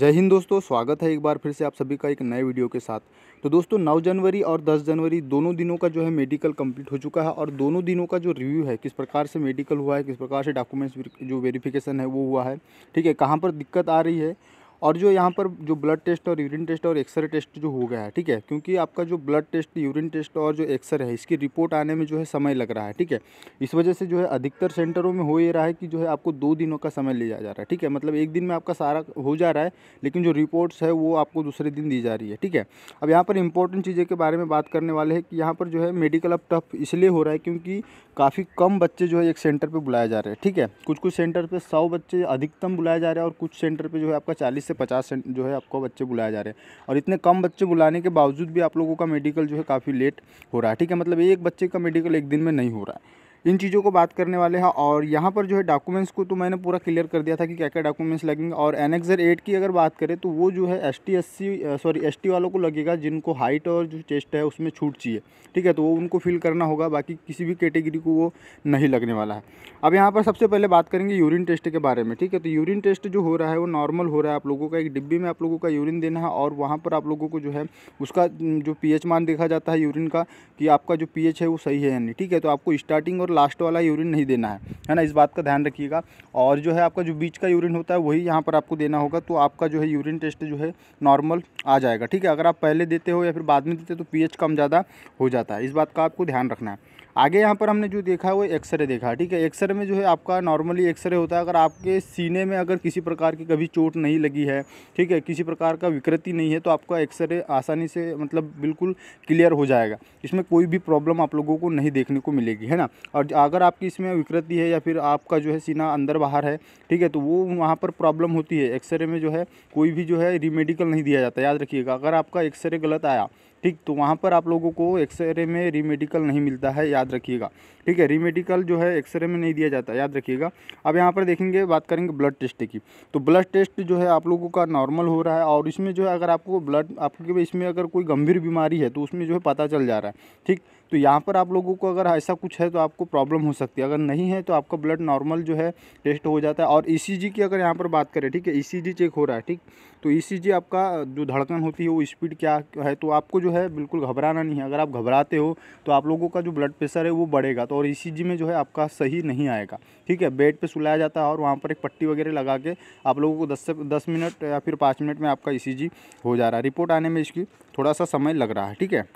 जय हिंद दोस्तों स्वागत है एक बार फिर से आप सभी का एक नए वीडियो के साथ तो दोस्तों 9 जनवरी और 10 जनवरी दोनों दिनों का जो है मेडिकल कंप्लीट हो चुका है और दोनों दिनों का जो रिव्यू है किस प्रकार से मेडिकल हुआ है किस प्रकार से डॉक्यूमेंट्स जो वेरिफिकेशन है वो हुआ है ठीक है कहाँ पर दिक्कत आ रही है और जो यहाँ पर जो ब्लड टेस्ट और यूरिन टेस्ट और एक्सरे टेस्ट जो हो गया है ठीक है क्योंकि आपका जो ब्लड टेस्ट यूरिन टेस्ट और जो एक्सरे है इसकी रिपोर्ट आने में जो है समय लग रहा है ठीक है इस वजह से जो है अधिकतर सेंटरों में हो ये रहा है कि जो है आपको दो दिनों का समय लिया जा रहा है ठीक है मतलब एक दिन में आपका सारा हो जा रहा है लेकिन जो रिपोर्ट्स है वो आपको दूसरे दिन दी जा रही है ठीक है अब यहाँ पर इंपॉर्टेंट चीज़ें के बारे में बात करने वाले हैं कि यहाँ पर जो है मेडिकल अब टफ इसलिए हो रहा है क्योंकि काफ़ी कम बच्चे जो है एक सेंटर पर बुलाए जा रहे हैं ठीक है कुछ कुछ सेंटर पर सौ बच्चे अधिकतम बुलाए जा रहे हैं और कुछ सेंटर पर जो है आपका चालीस से पचास जो है आपको बच्चे बुलाए जा रहे हैं और इतने कम बच्चे बुलाने के बावजूद भी आप लोगों का मेडिकल जो है काफ़ी लेट हो रहा है ठीक है मतलब एक बच्चे का मेडिकल एक दिन में नहीं हो रहा है इन चीज़ों को बात करने वाले हैं और यहाँ पर जो है डॉक्यूमेंट्स को तो मैंने पूरा क्लियर कर दिया था कि क्या क्या डॉक्यूमेंट्स लगेंगे और एनेक्सर एट की अगर बात करें तो वो जो है S T S C sorry S T वालों को लगेगा जिनको हाइट और जो चेस्ट है उसमें छूट चाहिए ठीक है तो वो उनको फिल करना होगा बाकी किसी भी कैटेगरी को वो नहीं लगने वाला है अब यहाँ पर सबसे पहले बात करेंगे यूरिन टेस्ट के बारे में ठीक है तो यूरिन टेस्ट जो हो रहा है वो नॉर्मल हो रहा है आप लोगों का एक डिब्बी में आप लोगों का यूरिन देना है और वहाँ पर आप लोगों को जो है उसका जो पी मान देखा जाता है यूरिन का कि आपका जो पी है वो सही है या नहीं ठीक है तो आपको स्टार्टिंग और लास्ट वाला यूरिन नहीं देना है है ना इस बात का ध्यान रखिएगा और जो है आपका जो बीच का यूरिन होता है वही यहाँ पर आपको देना होगा तो आपका जो है यूरिन टेस्ट जो है नॉर्मल आ जाएगा ठीक है अगर आप पहले देते हो या फिर बाद में देते हो तो पी कम ज़्यादा हो जाता है इस बात का आपको ध्यान रखना है आगे यहाँ पर हमने जो देखा है वो एक्सरे देखा ठीक है एक्सरे में जो है आपका नॉर्मली एक्सरे होता है अगर आपके सीने में अगर किसी प्रकार की कभी चोट नहीं लगी है ठीक है किसी प्रकार का विकृति नहीं है तो आपका एक्सरे आसानी से मतलब बिल्कुल क्लियर हो जाएगा इसमें कोई भी प्रॉब्लम आप लोगों को नहीं देखने को मिलेगी है ना और अगर आपकी इसमें विकृति है या फिर आपका जो है सीना अंदर बाहर है ठीक है तो वो वहाँ पर प्रॉब्लम होती है एक्सरे में जो है कोई भी जो है रिमेडिकल नहीं दिया जाता याद रखिएगा अगर आपका एक्सरे गलत आया ठीक तो वहाँ पर आप लोगों को एक्सरे में रीमेडिकल नहीं मिलता है याद रखिएगा ठीक है रीमेडिकल जो है एक्सरे में नहीं दिया जाता याद रखिएगा अब यहाँ पर देखेंगे बात करेंगे ब्लड टेस्ट की तो ब्लड टेस्ट जो है आप लोगों का नॉर्मल हो रहा है और इसमें जो है अगर आपको ब्लड आपके इसमें अगर कोई गंभीर बीमारी है तो उसमें जो है पता चल जा रहा है ठीक तो यहाँ पर आप लोगों को अगर ऐसा कुछ है तो आपको प्रॉब्लम हो सकती है अगर नहीं है तो आपका ब्लड नॉर्मल जो है टेस्ट हो जाता है और ई e की अगर यहाँ पर बात करें ठीक है ई e चेक हो रहा है ठीक तो ई e आपका जो धड़कन होती है वो स्पीड क्या है तो आपको जो है बिल्कुल घबराना नहीं है अगर आप घबराते हो तो आप लोगों का जो ब्लड प्रेशर है वो बढ़ेगा तो और ई में जो है आपका सही नहीं आएगा ठीक है बेड पर सुलाया जाता है और वहाँ पर एक पट्टी वगैरह लगा के आप लोगों को दस से दस मिनट या फिर पाँच मिनट में आपका ई हो जा रहा है रिपोर्ट आने में इसकी थोड़ा सा समय लग रहा है ठीक है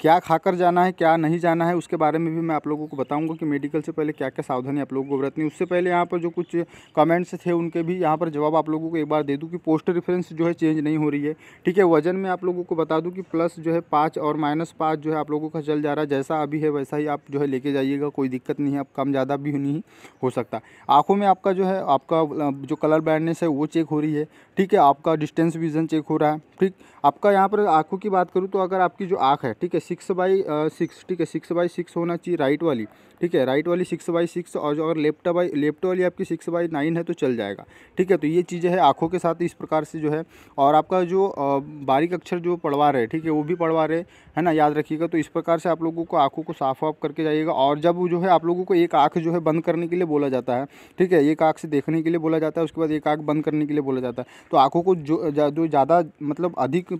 क्या खाकर जाना है क्या नहीं जाना है उसके बारे में भी मैं आप लोगों को बताऊंगा कि मेडिकल से पहले क्या क्या सावधानी आप लोगों को बरतनी उससे पहले यहाँ पर जो कुछ कमेंट्स थे उनके भी यहाँ पर जवाब आप लोगों को एक बार दे दूँ कि पोस्ट रेफरेंस जो है चेंज नहीं हो रही है ठीक है वजन में आप लोगों को बता दूँ कि प्लस जो है पाँच और माइनस पाँच जो है आप लोगों का चल जा रहा है जैसा अभी है वैसा ही आप जो है लेके जाइएगा कोई दिक्कत नहीं है आप कम ज़्यादा भी नहीं हो सकता आँखों में आपका जो है आपका जो कलर ब्राइडनेस है वो चेक हो रही है ठीक है आपका डिस्टेंस विज़न चेक हो रहा है ठीक आपका यहाँ पर आँखों की बात करूँ तो अगर आपकी जो आँख है ठीक है सिक्स बाई सिक्स ठीक है सिक्स बाई सिक्स होना चाहिए राइट वाली ठीक है राइट वाली सिक्स बाई सिक्स और जो अगर लेफ्ट बाई लेफ्ट वाली आपकी सिक्स बाई नाइन है तो चल जाएगा ठीक है तो ये चीज़ें है आँखों के साथ इस प्रकार से जो है और आपका जो बारीक अक्षर जो पढ़वा रहे ठीक है वो भी पढ़वा रहे है ना याद रखिएगा तो इस प्रकार से आप लोगों को आँखों को साफ वाफ करके जाइएगा और जब जो है आप लोगों को एक आँख जो है बंद करने के लिए बोला जाता है ठीक है एक आँख से देखने के लिए बोला जाता है उसके बाद एक आँख बंद करने के लिए बोला जाता है तो आँखों को जो ज़्यादा मतलब अधिक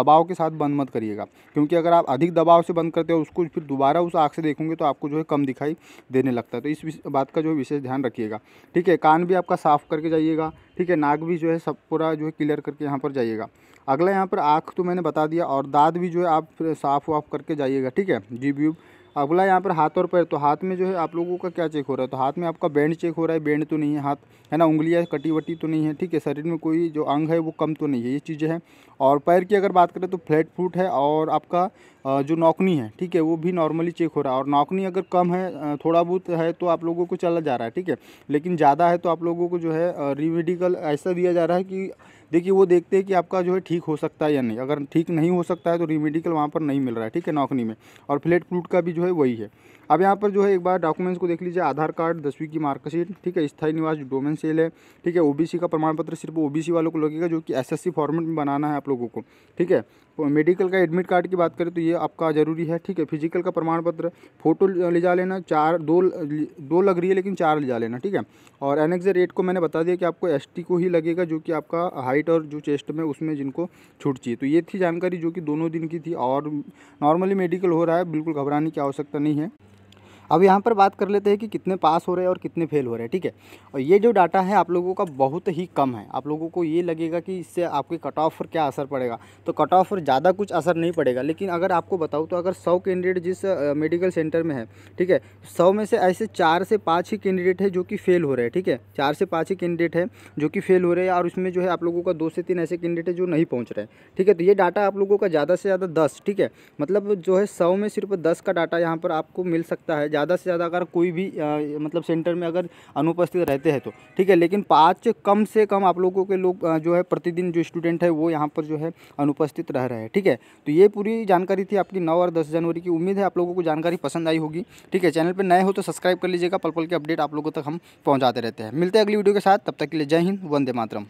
दबाव के साथ बंद मत करिएगा क्योंकि अगर आप अधिक अधिक दबाव से बंद करते हैं उसको फिर दोबारा उस आँख से देखूंगे तो आपको जो है कम दिखाई देने लगता है तो इस बात का जो है विशेष ध्यान रखिएगा ठीक है कान भी आपका साफ़ करके जाइएगा ठीक है नाक भी जो है सब पूरा जो है क्लियर करके यहाँ पर जाइएगा अगला यहाँ पर आँख तो मैंने बता दिया और दाँत भी जो है आप साफ़ वाफ करके जाइएगा ठीक है जी व्यूब अगला यहाँ पर हाथ और पैर तो हाथ में जो है आप लोगों का क्या चेक हो रहा है तो हाथ में आपका बैंड चेक हो रहा है बैंड तो नहीं है हाथ है ना उंगलियाँ कटी वटी तो नहीं है ठीक है शरीर में कोई जो अंग है वो कम तो नहीं है ये चीज़ें हैं और पैर की अगर बात करें तो फ्लैट फूट है और आपका जो नौकनी है ठीक है वो भी नॉर्मली चेक हो रहा है और नौकनी अगर कम है थोड़ा बहुत है तो आप लोगों को चला जा रहा है ठीक है लेकिन ज़्यादा है तो आप लोगों को जो है रिमेडिकल ऐसा दिया जा रहा है कि देखिए वो देखते हैं कि आपका जो है ठीक हो सकता है या नहीं अगर ठीक नहीं हो सकता है तो रिमेडिकल वहाँ पर नहीं मिल रहा है ठीक है नौकरी में और फ्लेट फ्लूट का भी जो है वही है अब यहाँ पर जो है एक बार डॉक्यूमेंट्स को देख लीजिए आधार कार्ड दसवीं की मार्कशीट ठीक है स्थायी निवास डोमेन सेल है ठीक है ओबीसी का प्रमाण पत्र सिर्फ ओबीसी वालों को लगेगा जो कि एसएससी फॉर्मेट में बनाना है आप लोगों को ठीक है मेडिकल का एडमिट कार्ड की बात करें तो ये आपका ज़रूरी है ठीक है फिजिकल का प्रमाण पत्र फोटो ले जा लेना चार दो दो लग रही है लेकिन चार ले जा लेना ठीक है और एनेक्सर एट को मैंने बता दिया कि आपको एस को ही लगेगा जो कि आपका हाइट और जो चेस्ट में उसमें जिनको छूट चाहिए तो ये थी जानकारी जो कि दोनों दिन की थी और नॉर्मली मेडिकल हो रहा है बिल्कुल घबराने की आवश्यकता नहीं है अब यहाँ पर बात कर लेते हैं कि कितने पास हो रहे हैं और कितने फेल हो रहे हैं ठीक है और ये जो डाटा है आप लोगों का बहुत ही कम है आप लोगों को ये लगेगा कि इससे आपके कट ऑफ पर क्या असर पड़ेगा तो कट ऑफ पर ज़्यादा कुछ असर नहीं पड़ेगा लेकिन अगर आपको बताऊँ तो अगर सौ कैंडिडेट जिस मेडिकल सेंटर में है ठीक है सौ में से ऐसे चार से पाँच ही कैंडिडेट है जो कि फेल हो रहे हैं ठीक है चार से पाँच ही कैंडिडेट है जो कि फेल हो रहे हैं और उसमें जो है आप लोगों का दो से तीन ऐसे कैंडिडेट है जो नहीं पहुँच रहे हैं ठीक है तो ये डाटा आप लोगों का ज़्यादा से ज़्यादा दस ठीक है मतलब जो है सौ में सिर्फ दस का डाटा यहाँ पर आपको मिल सकता है ज़्यादा से ज़्यादा अगर कोई भी आ, मतलब सेंटर में अगर अनुपस्थित रहते हैं तो ठीक है लेकिन पाँच कम से कम आप लोगों के लोग जो है प्रतिदिन जो स्टूडेंट है वो यहाँ पर जो है अनुपस्थित रह रहे हैं ठीक है तो ये पूरी जानकारी थी आपकी नौ और दस जनवरी की उम्मीद है आप लोगों को जानकारी पसंद आई होगी ठीक है चैनल पर नए हो तो सब्सक्राइब कर लीजिएगा पल पल के अपडेट आप लोगों तक हम पहुँचाते रहते हैं मिलते हैं अगली वीडियो के साथ तब तक के लिए जय हिंद वंदे मातरम